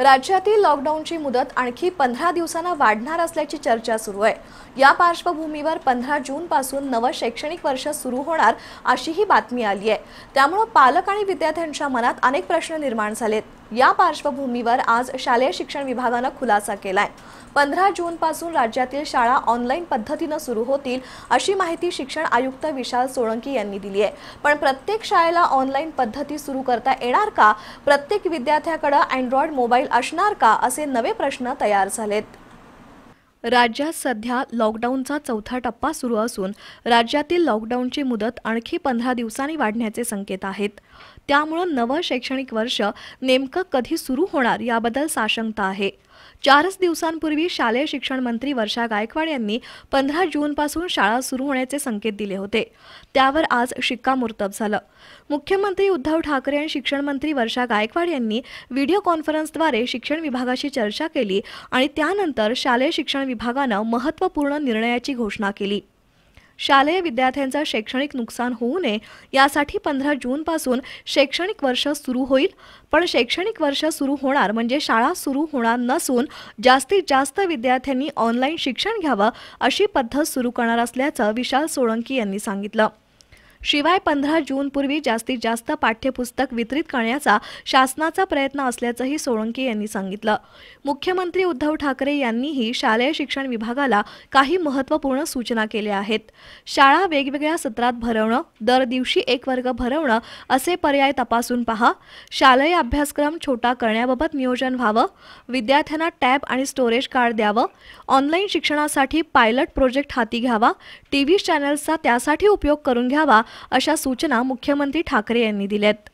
राज्यातील लॉकडाऊनची मुदत आणखी पंधरा दिवसांना वाढणार असल्याची चर्चा सुरू आहे या पार्श्वभूमीवर पंधरा जूनपासून नवं शैक्षणिक वर्ष सुरू होणार अशीही बातमी आली आहे त्यामुळं पालक आणि विद्यार्थ्यांच्या मनात अनेक प्रश्न निर्माण झालेत या पार्श्वभूमीवर आज शालेय शिक्षण विभागानं खुलासा केलाय पंधरा जूनपासून राज्यातील शाळा ऑनलाईन पद्धतीनं सुरू होतील अशी माहिती शिक्षण आयुक्त विशाल सोळंकी यांनी दिली आहे पण प्रत्येक शाळेला ऑनलाईन पद्धती सुरू करता येणार का प्रत्येक विद्यार्थ्याकडं अँड्रॉइड मोबाईल असणार का असे नवे प्रश्न तयार झालेत राज्यात सध्या लॉकडाऊनचा चौथा टप्पा सुरू असून राज्यातील लॉकडाऊनची मुदत आणखी पंधरा दिवसांनी वाढण्याचे संकेत आहेत त्यामुळं नवं शैक्षणिक वर्ष नेमकं कधी सुरू होणार याबद्दल साशंकता आहे चारच दिवसांपूर्वी शालेय शिक्षण मंत्री वर्षा गायकवाड यांनी पंधरा पासून शाळा सुरू होण्याचे संकेत दिले होते त्यावर आज शिक्कामोर्तब झालं मुख्यमंत्री उद्धव ठाकरे आणि शिक्षण मंत्री वर्षा गायकवाड यांनी व्हिडिओ कॉन्फरन्सद्वारे शिक्षण विभागाशी चर्चा केली आणि त्यानंतर शालेय शिक्षण विभागानं महत्त्वपूर्ण निर्णयाची घोषणा केली शालेय विद्यार्थ्यांचं शैक्षणिक नुकसान होऊ नये यासाठी पंधरा जूनपासून शैक्षणिक वर्ष सुरू होईल पण शैक्षणिक वर्ष सुरू होणार म्हणजे शाळा सुरू होणार नसून जास्तीत जास्त विद्यार्थ्यांनी ऑनलाईन शिक्षण घ्यावं अशी पद्धत सुरू करणार असल्याचं विशाल सोळंकी यांनी सांगितलं शिवाय पंधरा पूर्वी जास्तीत जास्त पाठ्यपुस्तक वितरित करण्याचा शासनाचा प्रयत्न असल्याचंही सोळंके यांनी सांगितलं मुख्यमंत्री उद्धव ठाकरे यांनीही शालेय शिक्षण विभागाला काही महत्त्वपूर्ण सूचना केल्या आहेत शाळा वेगवेगळ्या सत्रात भरवणं दर दिवशी एक वर्ग भरवणं असे पर्याय तपासून पहा शालेय अभ्यासक्रम छोटा करण्याबाबत नियोजन व्हावं विद्यार्थ्यांना टॅब आणि स्टोरेज कार्ड द्यावं ऑनलाईन शिक्षणासाठी पायलट प्रोजेक्ट हाती घ्यावा टी व्ही चॅनल्सचा त्यासाठी उपयोग करून घ्यावा अशा सूचना मुख्यमंत्री ठाकरे यांनी दिल्यात